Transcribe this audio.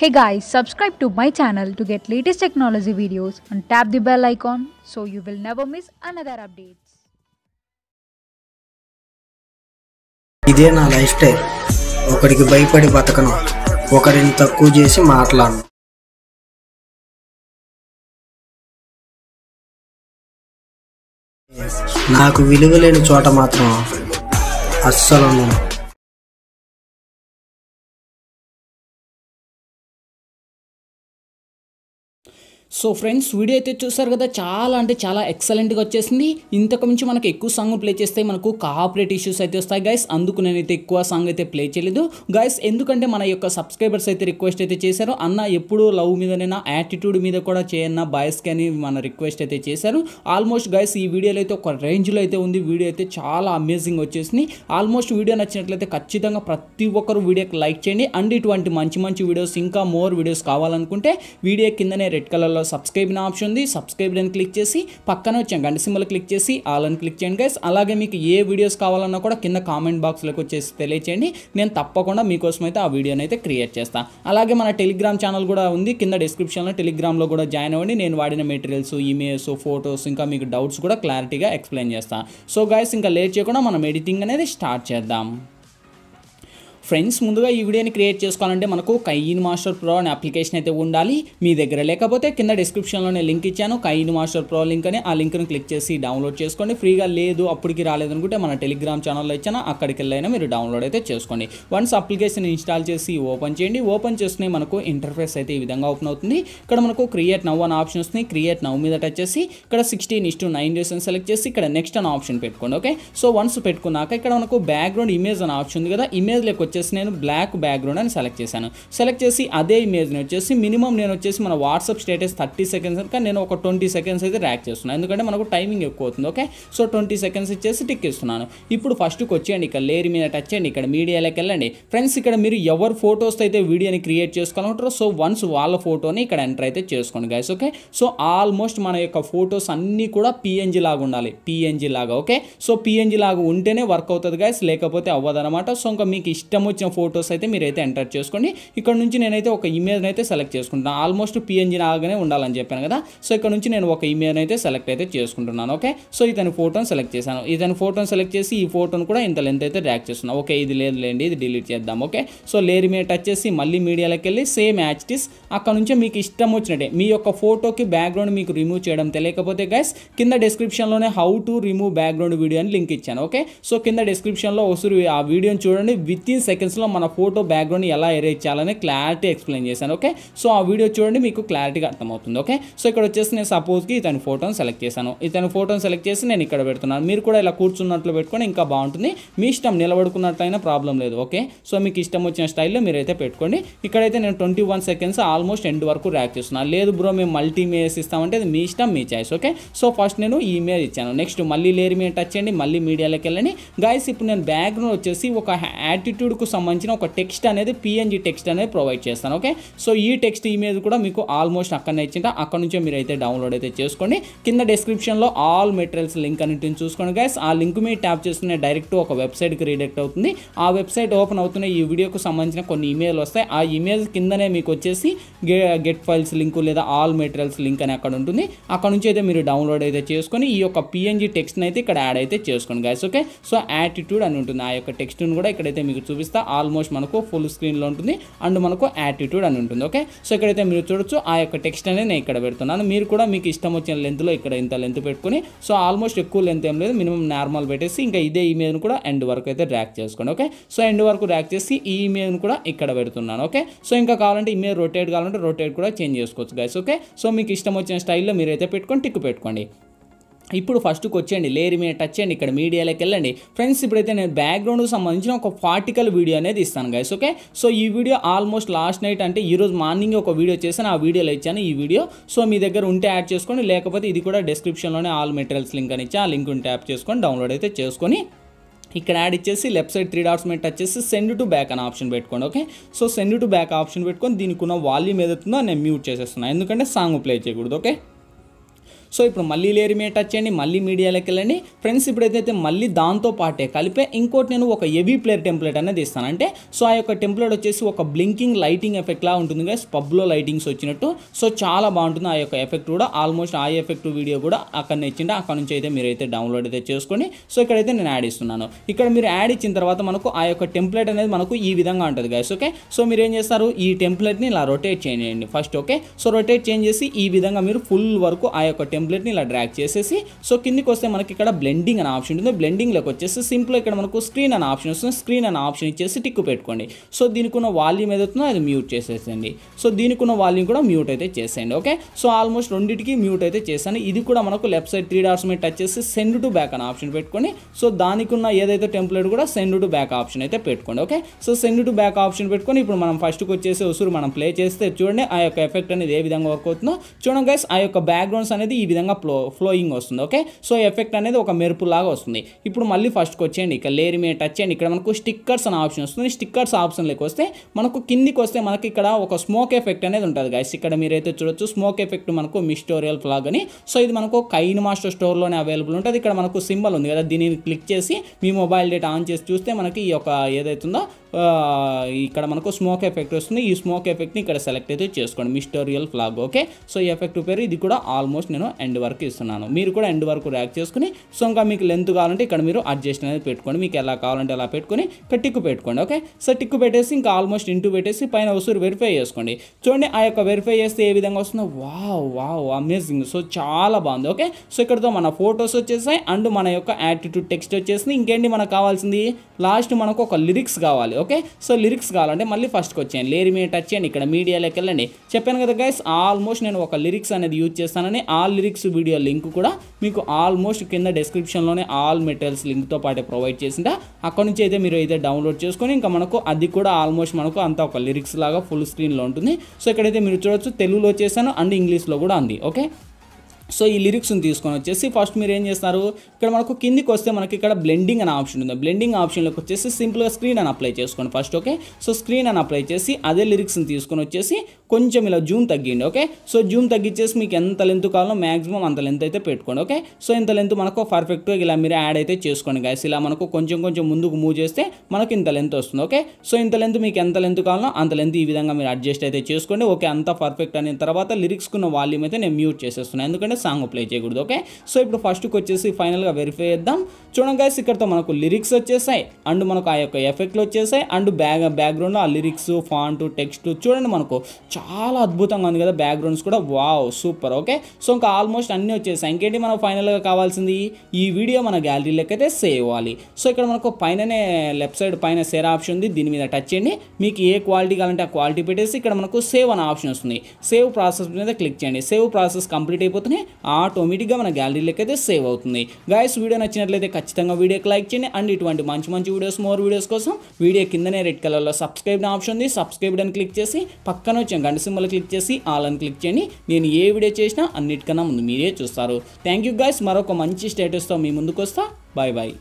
Hey guys, subscribe to my channel to get latest technology videos and tap the bell icon so you will never miss another updates. ఇదే నా life style ఒకడికి భయపడి బతకను ఒకరిని తక్కువ చేసి మాట్లాడను నాకు విలువ లేని చోట మాత్రం అస్సలు సో ఫ్రెండ్స్ వీడియో అయితే చూసారు కదా చాలా అంటే చాలా ఎక్సలెంట్గా వచ్చేసింది ఇంతకు మించి మనకు ఎక్కువ సాంగ్ ప్లే చేస్తే మనకు కాపరేట్ ఇష్యూస్ అయితే వస్తాయి గైస్ అందుకు నేనైతే ఎక్కువ సాంగ్ అయితే ప్లే చేయలేదు గైస్ ఎందుకంటే మన యొక్క సబ్స్క్రైబర్స్ అయితే రిక్వెస్ట్ అయితే చేశారు అన్న ఎప్పుడు లవ్ మీదనైనా యాటిట్యూడ్ మీద కూడా చేయన్న బాయ్స్కి అని మన రిక్వెస్ట్ అయితే చేశారు ఆల్మోస్ట్ గైస్ ఈ వీడియోలో అయితే ఒక రేంజ్లో అయితే ఉంది వీడియో అయితే చాలా అమేజింగ్ వచ్చేసింది ఆల్మోస్ట్ వీడియో నచ్చినట్లయితే ఖచ్చితంగా ప్రతి ఒక్కరు వీడియోకి లైక్ చేయండి అండ్ ఇటువంటి మంచి మంచి వీడియోస్ ఇంకా మోర్ వీడియోస్ కావాలనుకుంటే వీడియో కిందనే రెడ్ కలర్లో ఛానల్లో సబ్స్క్రైబ్ నా ఆప్షన్ ఉంది సబ్స్క్రైబ్ అని క్లిక్ చేసి పక్కన వచ్చే గంట సింబల్ క్లిక్ చేసి ఆల్ అని క్లిక్ చేయండి గైస్ అలాగే మీకు ఏ వీడియోస్ కావాలన్నా కూడా కింద కామెంట్ బాక్స్లోకి వచ్చేసి తెలియచేయండి నేను తప్పకుండా మీకోసం అయితే ఆ వీడియోని అయితే క్రియేట్ చేస్తాను అలాగే మన టెలిగ్రామ్ ఛానల్ కూడా ఉంది కింద డిస్క్రిప్షన్లో టెలిగ్రామ్లో కూడా జాయిన్ అవ్వండి నేను వాడిన మెటీరియల్స్ ఈమెయిల్స్ ఫోటోస్ ఇంకా మీకు డౌట్స్ కూడా క్లారిటీగా ఎక్స్ప్లెయిన్ చేస్తాను సో గైస్ ఇంకా లేట్ చేయకుండా మనం ఎడిటింగ్ అనేది స్టార్ట్ చేద్దాం ఫ్రెండ్స్ ముందుగా ఈ వీడియోని క్రియేట్ చేసుకోవాలంటే మనకు కైయిన్ మాస్టర్ ప్రో అనే అప్లికేషన్ అయితే ఉండాలి మీ దగ్గర లేకపోతే కింద డిస్క్రిప్షన్లోనే లింక్ ఇచ్చాను కైయిన్ మాస్టర్ ప్రో లింక్ అని ఆ లింక్ను క్లిక్ చేసి డౌన్లోడ్ చేసుకోండి ఫ్రీగా లేదు అప్పటికి రాలేదనుకుంటే మన టెలిగ్రామ్ ఛానల్లో ఇచ్చాను అక్కడికి వెళ్ళైనా మీరు డౌన్లోడ్ అయితే చేసుకోండి వన్స్ అప్లికేషన్ ఇన్స్టాల్ చేసి ఓపెన్ చేయండి ఓపెన్ చేస్తున్నాయి మనకు ఇంటర్ఫేస్ అయితే ఈ విధంగా ఓపెన్ అవుతుంది ఇక్కడ మనకు క్రియేట్ నవ్ అని ఆప్షన్ వస్తుంది క్రియేట్ నవ్ మీద టచ్ చేసి ఇక్కడ సిక్స్టీన్ ఇస్ టు నైన్ అని సెలెక్ట్ చేసి ఇక్కడ నెక్స్ట్ అని ఆప్షన్ పెట్టుకోండి ఓకే సో వన్స్ పెట్టుకున్నాక ఇక్కడ మనకు బ్యాక్గ్రౌండ్ ఇమేజ్ అని ఆప్షన్ ఉంది కదా ఇమేజ్ లెక్క వచ్చేసి నేను బ్లాక్ బ్యాక్గ్రౌండ్ అని సెలెక్ట్ చేశాను సెలెక్ట్ చేసి అదే ఇమేజ్ని వచ్చేసి మినిమం నేను వచ్చేసి మన వాట్సాప్ స్టేటస్ థర్టీ సెకండ్స్ కనుక నేను ఒక ట్వంటీ సెకండ్స్ అయితే ర్యాక్ చేస్తున్నాను ఎందుకంటే మనకు టైమింగ్ ఎక్కువ అవుతుంది ఓకే సో ట్వంటీ సెకండ్స్ ఇచ్చేసి టిక్ ఇస్తున్నాను ఇప్పుడు ఫస్ట్కి వచ్చేయండి ఇక్కడ లేరి మీద టచ్ చేయండి ఇక్కడ మీడియాలోకి వెళ్ళండి ఫ్రెండ్స్ ఇక్కడ మీరు ఎవరు ఫోటోస్ అయితే వీడియోని క్రియేట్ చేసుకోవాలంటారో సో వన్స్ వాళ్ళ ఫోటోని ఇక్కడ ఎంటర్ అయితే చేసుకోండి గైస్ ఓకే సో ఆల్మోస్ట్ మన యొక్క ఫోటోస్ అన్నీ కూడా పిఎన్జీ లాగా ఉండాలి పిఎన్జీ లాగా ఓకే సో పిఎన్జీ లాగా ఉంటేనే వర్క్ అవుతుంది గైస్ లేకపోతే అనమాట సో ఇంకా మీకు ఇష్టం వచ్చిన ఫొటోస్ అయితే మీరు అయితే ఎంటర్ చేసుకోండి ఇక్కడ నుంచి నేనైతే ఒక ఇమేజ్ని అయితే సెలెక్ట్ చేసుకుంటున్నాను ఆల్మోస్ట్ పిఎన్జీ లాగానే ఉండాలని చెప్పాను కదా సో ఇక్కడ నుంచి నేను ఒక ఇమేజ్ని అయితే సెలెక్ట్ అయితే చేసుకుంటున్నాను ఓకే సో ఇతని ఫోటోని సెలెక్ట్ చేశాను ఇతని ఫోటోని సెలెక్ట్ చేసి ఈ ఫోటోను కూడా ఇంత లెంత్ అయితే డ్రాక్ చేస్తున్నాను ఓకే ఇది లేదు లేండి ఇది డిలీట్ చేద్దాం ఓకే సో లేరి మీద టచ్ చేసి మళ్ళీ మీడియాలోకి వెళ్ళి సేమ్ యాచ్టిస్ అక్కడ నుంచి మీకు ఇష్టం వచ్చినట్టే మీ యొక్క ఫోటోకి బ్యాక్గ్రౌండ్ మీకు రిమూవ్ చేయడం తెలియకపోతే గైస్ కింద డిస్క్రిప్షన్లోనే how to remove background video అని లింక్ ఇచ్చాను ఓకే సో కింద డిస్క్రిప్షన్లో ఒకసారి ఆ వీడియోని చూడండి విత్ ఇన్ సెకండ్స్లో మన ఫోటో బ్యాక్గ్రౌండ్ ఎలా ఎరేజ్ చేయాలని క్లారిటీ ఎక్స్ప్లెయిన్ చేశాను ఓకే సో ఆ వీడియో చూడండి మీకు క్లారిటీగా అర్థమవుతుంది ఓకే సో ఇక్కడ వచ్చేసి నేను సపోజ్కి ఇతని ఫోటోని సెలెక్ట్ చేశాను ఇతని ఫోటోని సెలెక్ట్ చేసి నేను ఇక్కడ పెడుతున్నాను మీరు కూడా ఇలా కూర్చున్నట్లు పెట్టుకొని ఇంకా బాగుంటుంది మీ ఇష్టం నిలబడుకున్నట్లయినా ప్రాబ్లం లేదు ఓకే సో మీకు ఇష్టం వచ్చిన స్టైల్లో మీరైతే పెట్టుకోండి ఇక్కడైతే నేను twenty one seconds almost end వరకు ర్యాక్ చేస్తున్నాను లేదు బ్రో మేము మల్టీ ఇమేజెస్ ఇస్తామంటే అది మీ ఇష్టం మీ చాయిస్ ఓకే సో ఫస్ట్ నేను ఈ ఇమేజ్ ఇచ్చాను నెక్స్ట్ మళ్ళీ లేరు మీద టచ్ చేయండి మళ్ళీ మీడియాలోకి వెళ్ళండి గాయస్ ఇప్పుడు నేను బ్యాక్గ్రౌండ్ వచ్చేసి ఒక యాటిట్యూడ్ కోడ్కు సంబంధించిన ఒక టెక్స్ట్ అనేది పిఎన్జీ టెక్స్ట్ అనేది ప్రొవైడ్ చేస్తాను ఓకే సో ఈ టెక్స్ట్ ఇమేజ్ కూడా మీకు ఆల్మోస్ట్ అక్కడ ఇచ్చింట అక్కడ నుంచే మీరు అయితే డౌన్లోడ్ అయితే చేసుకోండి కింద డిస్క్రిప్షన్లో ఆల్ మెటీరియల్స్ లింక్ అన్నింటిని చూసుకోండి గైస్ ఆ లింక్ మీద ట్యాప్ చేసుకునే డైరెక్ట్ ఒక వెబ్సైట్కి రీడెక్ట్ అవుతుంది ఆ వెబ్సైట్ ఓపెన్ అవుతున్న ఈ వీడియోకు సంబంధించిన కొన్ని ఇమేల్ వస్తాయి ఆ ఇమేజ్ కిందనే మీకు వచ్చేసి గెట్ ఫైల్స్ లింక్ లేదా ఆల్ మెటీరియల్స్ లింక్ అని అక్కడ ఉంటుంది అక్కడ నుంచి అయితే మీరు డౌన్లోడ్ అయితే చేసుకొని ఈ యొక్క పిఎన్జీ టెక్స్ట్ని అయితే ఇక్కడ యాడ్ అయితే చేసుకోండి గైస్ ఓకే సో యాటిట్యూడ్ అని ఉంటుంది ఆ యొక్క టెక్స్ట్ని కూడా ఇక్కడైతే మీకు చూపిస్తాను చూపిస్తా ఆల్మోస్ట్ మనకు ఫుల్ స్క్రీన్లో ఉంటుంది అండ్ మనకు యాటిట్యూడ్ అని ఉంటుంది ఓకే సో ఇక్కడైతే మీరు చూడొచ్చు ఆ యొక్క టెక్స్ట్ అనేది నేను ఇక్కడ పెడుతున్నాను మీరు కూడా మీకు ఇష్టం వచ్చిన లెంత్లో ఇక్కడ ఇంత లెంత్ పెట్టుకుని సో ఆల్మోస్ట్ ఎక్కువ లెంత్ ఏం లేదు మినిమం నార్మల్ పెట్టేసి ఇంకా ఇదే ఇమేజ్ను కూడా ఎండ్ వరకు అయితే ర్యాక్ చేసుకోండి ఓకే సో ఎండ్ వరకు ర్యాక్ చేసి ఈ ఇమేజ్ను కూడా ఇక్కడ పెడుతున్నాను ఓకే సో ఇంకా కావాలంటే ఇమేజ్ రొటేట్ కావాలంటే రొటేట్ కూడా చేంజ్ చేసుకోవచ్చు గైస్ ఓకే సో మీకు ఇష్టం వచ్చిన స్టైల్లో మీరైతే పెట్టుకొని టిక్ పెట్టుకోండి ఇప్పుడు ఫస్ట్కి వచ్చేయండి లేరు మీద టచ్ చేయండి ఇక్కడ మీడియాలోకి వెళ్ళండి ఫ్రెండ్స్ ఇప్పుడైతే నేను బ్యాక్గ్రౌండ్కి సంబంధించిన ఒక పార్టికల్ వీడియో అనేది ఇస్తాను గైస్ ఓకే సో ఈ వీడియో ఆల్మోస్ట్ లాస్ట్ నైట్ అంటే ఈరోజు మార్నింగ్ ఒక వీడియో చేశాను ఆ వీడియోలో ఇచ్చాను ఈ వీడియో సో మీ దగ్గర ఉంటే యాడ్ చేసుకోండి లేకపోతే ఇది కూడా డిస్క్రిప్షన్లోనే ఆల్ మెటీరియల్స్ లింక్ అని ఇచ్చి ఆ లింక్ యాప్ చేసుకొని డౌన్లోడ్ అయితే చేసుకొని ఇక్కడ యాడ్ ఇచ్చేసి లెఫ్ట్ సైడ్ త్రీ డాట్స్ మీద టచ్ చేసి సెండ్ టు బ్యాక్ అనే ఆప్షన్ పెట్టుకోండి okay so send to back option పెట్టుకొని దీనికి ఉన్న వాల్యూమ్ ఏదైతుందో నేను మ్యూట్ చేసేస్తున్నాను ఎందుకంటే సాంగ్ ప్లే చేయకూడదు ఓకే సో ఇప్పుడు మళ్ళీ లేరు మీద టచ్ చేయండి మళ్ళీ మీడియాలోకి వెళ్ళండి ఫ్రెండ్స్ ఇప్పుడు ఏదైతే మళ్ళీ దాంతో పాటే కలిపే ఇంకోటి నేను ఒక ఎవీ ప్లేయర్ టెంప్లెట్ అనేది ఇస్తాను అంటే సో ఆ యొక్క టెంప్లెట్ వచ్చేసి ఒక బ్లింకింగ్ లైటింగ్ ఎఫెక్ట్ లా ఉంటుంది కదా పబ్లో లైటింగ్స్ వచ్చినట్టు సో చాలా బాగుంటుంది ఆ యొక్క ఎఫెక్ట్ కూడా ఆల్మోస్ట్ ఆ ఎఫెక్ట్ వీడియో కూడా అక్కడ ఇచ్చింటే అక్కడ నుంచి అయితే మీరు అయితే డౌన్లోడ్ అయితే చేసుకొని సో ఇక్కడైతే నేను యాడ్ ఇస్తున్నాను ఇక్కడ మీరు యాడ్ ఇచ్చిన తర్వాత మనకు ఆ యొక్క టెంప్లెట్ అనేది మనకు ఈ విధంగా ఉంటుంది గైస్ ఓకే సో మీరు ఏం చేస్తారు ఈ టెంప్లెట్ని ఇలా రొటేట్ చేయండి first okay so rotate change చేసి ఈ విధంగా మీరు ఫుల్ వరకు ఆ యొక్క టెంప్లెట్ని ఇలా డ్రాక్ చేసేసి సో కిందికి వస్తే మనకి ఇక్కడ బ్లెండింగ్ అనే ఆప్షన్ ఉంటుంది బ్లెండింగ్లోకి వచ్చేసి సింపుల్ ఇక్కడ మనకు స్క్రీన్ అనే ఆప్షన్ వస్తుంది స్క్రీన్ అనే ఆప్షన్ ఇచ్చేసి టిక్కు పెట్టుకోండి సో దీనికి ఉన్న వాల్యూమ్ ఏదైతుందో అది మ్యూట్ చేసేసండి సో దీనికి ఉన్న వాల్యూమ్ కూడా మ్యూట్ అయితే చేసేయండి ఓకే సో ఆల్మోస్ట్ రెండింటికి మ్యూట్ అయితే చేశాను ఇది కూడా మనకు లెఫ్ట్ సైడ్ త్రీ డాట్స్ మీద టచ్ చేసి సెండ్ టు బ్యాక్ అనే ఆప్షన్ పెట్టుకోండి సో దానికి ఉన్న ఏదైతే టెంప్లెట్ కూడా సెండ్ టు బ్యాక్ ఆప్షన్ అయితే పెట్టుకోండి okay so send to back option పెట్టుకొని ఇప్పుడు మనం ఫస్ట్కి వచ్చేసి ఉసురు మనం ప్లే చేస్తే చూడండి ఆ యొక్క ఎఫెక్ట్ అనేది ఏ విధంగా వర్క్ అవుతుందో చూడండి గైస్ ఆ యొక్క బ్యాక్గ్రౌండ్స్ అనేది ఈ విధంగా ఫ్లో ఫ్లోయింగ్ వస్తుంది ఓకే సో ఎఫెక్ట్ అనేది ఒక మెరుపు లాగా వస్తుంది ఇప్పుడు మళ్ళీ ఫస్ట్కి వచ్చేయండి ఇక్కడ లేరి మీద టచ్ చేయండి ఇక్కడ మనకు స్టిక్కర్స్ అనే ఆప్షన్ వస్తుంది స్టిక్కర్స్ ఆప్షన్లోకి వస్తే మనకు కిందికి వస్తే మనకి ఇక్కడ ఒక స్మోక్ ఎఫెక్ట్ అనేది ఉంటుంది గైస్ ఇక్కడ మీరైతే చూడొచ్చు స్మోక్ ఎఫెక్ట్ మనకు మిస్టోరియల్ ఫ్లాగ్ అని సో ఇది మనకు కైన్ మాస్టర్ స్టోర్లోనే అవైలబుల్ ఉంటుంది ఇక్కడ మనకు సింబల్ ఉంది కదా దీనిని క్లిక్ చేసి మీ మొబైల్ డేటా ఆన్ చేసి చూస్తే మనకి ఈ యొక్క ఏదైతుందో ఇక్కడ మనకు స్మోక్ ఎఫెక్ట్ వస్తుంది ఈ స్మోక్ ఎఫెక్ట్ని ఇక్కడ సెలెక్ట్ అయితే చేసుకోండి మిస్టోరియల్ ఫ్లాగ్ ఓకే సో ఈ ఎఫెక్ట్ పేరు ఇది కూడా ఆల్మోస్ట్ నేను ఎండ్ వరకు ఇస్తున్నాను మీరు కూడా ఎండ్ వరకు ర్యాక్ చేసుకుని సో ఇంకా మీకు లెంత్ కావాలంటే ఇక్కడ మీరు అడ్జస్ట్ అనేది పెట్టుకోండి మీకు ఎలా కావాలంటే అలా పెట్టుకొని ఇక్కడ టిక్ పెట్టుకోండి ఓకే సో టిక్కు పెట్టేసి ఇంకా ఆల్మోస్ట్ ఇంటూ పెట్టేసి పైన వస్తువు వెరిఫై చేసుకోండి చూడండి ఆ యొక్క వెరిఫై చేస్తే ఏ విధంగా వస్తుందో వావ్ వావ్ అమేజింగ్ సో చాలా బాగుంది ఓకే సో ఇక్కడతో మన ఫొటోస్ వచ్చేసాయి అండ్ మన యొక్క యాటిట్యూడ్ టెక్స్ట్ వచ్చేసింది ఇంకేంటి మనకు కావాల్సింది లాస్ట్ మనకు ఒక లిరిక్స్ కావాలి రావాలి ఓకే సో లిరిక్స్ కావాలంటే మళ్ళీ ఫస్ట్కి వచ్చేయండి లేరి మీద టచ్ చేయండి ఇక్కడ మీడియాలోకి వెళ్ళండి చెప్పాను కదా గైస్ ఆల్మోస్ట్ నేను ఒక లిరిక్స్ అనేది యూజ్ చేస్తానని ఆ లిరిక్స్ వీడియో లింక్ కూడా మీకు ఆల్మోస్ట్ కింద డిస్క్రిప్షన్లోనే ఆల్ మెటీరియల్స్ లింక్తో పాటే ప్రొవైడ్ చేసిందా అక్కడ నుంచి అయితే మీరు అయితే డౌన్లోడ్ చేసుకొని ఇంకా మనకు అది కూడా ఆల్మోస్ట్ మనకు అంత ఒక లిరిక్స్ లాగా ఫుల్ స్క్రీన్లో ఉంటుంది సో ఇక్కడైతే మీరు చూడొచ్చు తెలుగులో చేశాను అండ్ ఇంగ్లీష్లో కూడా అంది ఓకే సో ఈ లిరిక్స్ని తీసుకొని వచ్చేసి ఫస్ట్ మీరు ఏం చేస్తున్నారు ఇక్కడ మనకు కిందికి వస్తే మనకి ఇక్కడ బ్లెండింగ్ అనే ఆప్షన్ ఉంది బ్లెండింగ్ ఆప్షన్లోకి వచ్చేసి సింపుల్గా స్క్రీన్ అని అప్లై చేసుకోండి ఫస్ట్ ఓకే సో స్క్రీన్ అని అప్లై చేసి అదే లిరిక్స్ని తీసుకొని వచ్చేసి కొంచెం ఇలా జూమ్ తగ్గిండి ఓకే సో జూమ్ తగ్గించేసి మీకు ఎంత లెంత్ కావాలో మ్యాక్సిమం అంత లెంత్ అయితే పెట్టుకోండి ఓకే సో ఇంత లెంత్ మనకు పర్ఫెక్ట్గా ఇలా మీరు యాడ్ అయితే చేసుకోండి గాయస్ ఇలా మనకు కొంచెం కొంచెం ముందుకు మూవ్ చేస్తే మనకు ఇంత లెంత్ వస్తుంది ఓకే సో ఇంత లెంత్ మీకు ఎంత లెంత్ కావాలో అంత లెంత్ ఈ విధంగా మీరు అడ్జస్ట్ అయితే చేసుకోండి ఓకే అంత పర్ఫెక్ట్ అయిన తర్వాత లిరిక్స్కున్న వాల్యూమ్ అయితే నేను మ్యూట్ చేసేస్తున్నాను ఎందుకంటే అంటే సాంగ్ ప్లే చేయకూడదు ఓకే సో ఇప్పుడు ఫస్ట్కి వచ్చేసి ఫైనల్గా వెరిఫై చేద్దాం చూడండి గైస్ ఇక్కడతో మనకు లిరిక్స్ వచ్చేసాయి అండ్ మనకు ఆ యొక్క ఎఫెక్ట్లు వచ్చేసాయి అండ్ బ్యాక్ బ్యాక్గ్రౌండ్ ఆ లిరిక్స్ ఫాంట్ టెక్స్ట్ చూడండి మనకు చాలా అద్భుతంగా ఉంది కదా బ్యాక్గ్రౌండ్స్ కూడా వావ్ సూపర్ ఓకే సో ఇంకా ఆల్మోస్ట్ అన్నీ వచ్చేసాయి ఇంకేంటి మనం ఫైనల్గా కావాల్సింది ఈ వీడియో మన లెక్క అయితే సేవ్ అవ్వాలి సో ఇక్కడ మనకు పైననే లెఫ్ట్ సైడ్ పైన సేర్ ఆప్షన్ ఉంది దీని మీద టచ్ చేయండి మీకు ఏ క్వాలిటీ కావాలంటే ఆ క్వాలిటీ పెట్టేసి ఇక్కడ మనకు సేవ్ అనే ఆప్షన్ వస్తుంది సేవ్ ప్రాసెస్ మీద క్లిక్ చేయండి సేవ్ ప్రాసెస్ కంప్లీట్ అయిపోతున్నాయి ఆటోమేటిక్గా మన గ్యాలరీలోకి అయితే సేవ్ అవుతుంది గాయస్ వీడియో నచ్చినట్లయితే ఖచ్చితంగా వీడియోకి లైక్ చేయండి అండ్ ఇటువంటి మంచి మంచి వీడియోస్ మోర్ వీడియోస్ కోసం వీడియో కిందనే రెడ్ కలర్లో సబ్స్క్రైబ్ ఆప్షన్ ఉంది సబ్స్క్రైబ్ అని క్లిక్ చేసి పక్కన వచ్చే గంట సింబల్ క్లిక్ చేసి ఆల్ అని క్లిక్ చేయండి నేను ఏ వీడియో చేసినా అన్నిటికన్నా ముందు మీరే చూస్తారు థ్యాంక్ యూ గాయస్ మరొక మంచి స్టేటస్తో మీ ముందుకు వస్తా బాయ్ బాయ్